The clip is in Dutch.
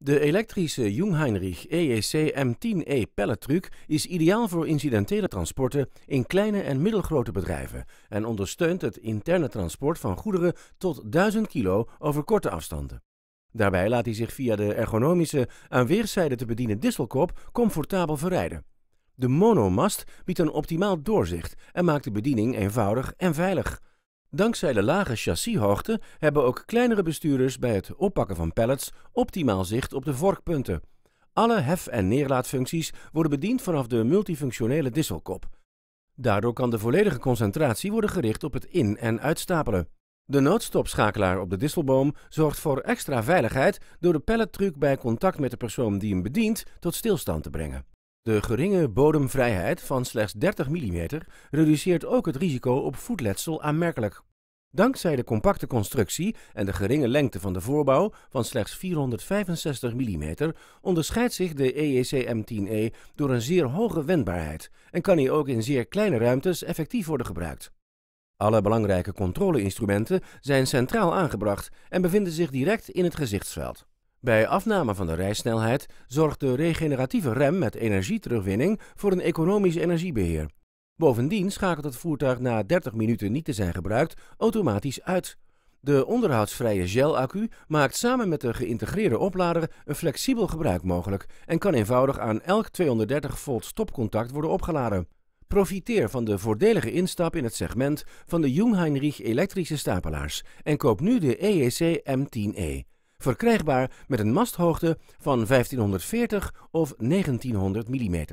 De elektrische Jungheinrich EEC M10e pallettruck is ideaal voor incidentele transporten in kleine en middelgrote bedrijven en ondersteunt het interne transport van goederen tot 1000 kilo over korte afstanden. Daarbij laat hij zich via de ergonomische, aan weerszijden te bedienen distelkop comfortabel verrijden. De monomast biedt een optimaal doorzicht en maakt de bediening eenvoudig en veilig. Dankzij de lage chassishoogte hebben ook kleinere bestuurders bij het oppakken van pallets optimaal zicht op de vorkpunten. Alle hef- en neerlaadfuncties worden bediend vanaf de multifunctionele disselkop. Daardoor kan de volledige concentratie worden gericht op het in- en uitstapelen. De noodstopschakelaar op de disselboom zorgt voor extra veiligheid door de pallettruc bij contact met de persoon die hem bedient tot stilstand te brengen. De geringe bodemvrijheid van slechts 30 mm reduceert ook het risico op voetletsel aanmerkelijk. Dankzij de compacte constructie en de geringe lengte van de voorbouw van slechts 465 mm onderscheidt zich de e e m 10 e door een zeer hoge wendbaarheid en kan hij ook in zeer kleine ruimtes effectief worden gebruikt. Alle belangrijke controleinstrumenten zijn centraal aangebracht en bevinden zich direct in het gezichtsveld. Bij afname van de rijsnelheid zorgt de regeneratieve rem met energieterugwinning voor een economisch energiebeheer. Bovendien schakelt het voertuig na 30 minuten niet te zijn gebruikt automatisch uit. De onderhoudsvrije gel-accu maakt samen met de geïntegreerde oplader een flexibel gebruik mogelijk en kan eenvoudig aan elk 230 volt stopcontact worden opgeladen. Profiteer van de voordelige instap in het segment van de Jungheinrich elektrische stapelaars en koop nu de EEC M10e verkrijgbaar met een masthoogte van 1540 of 1900 mm.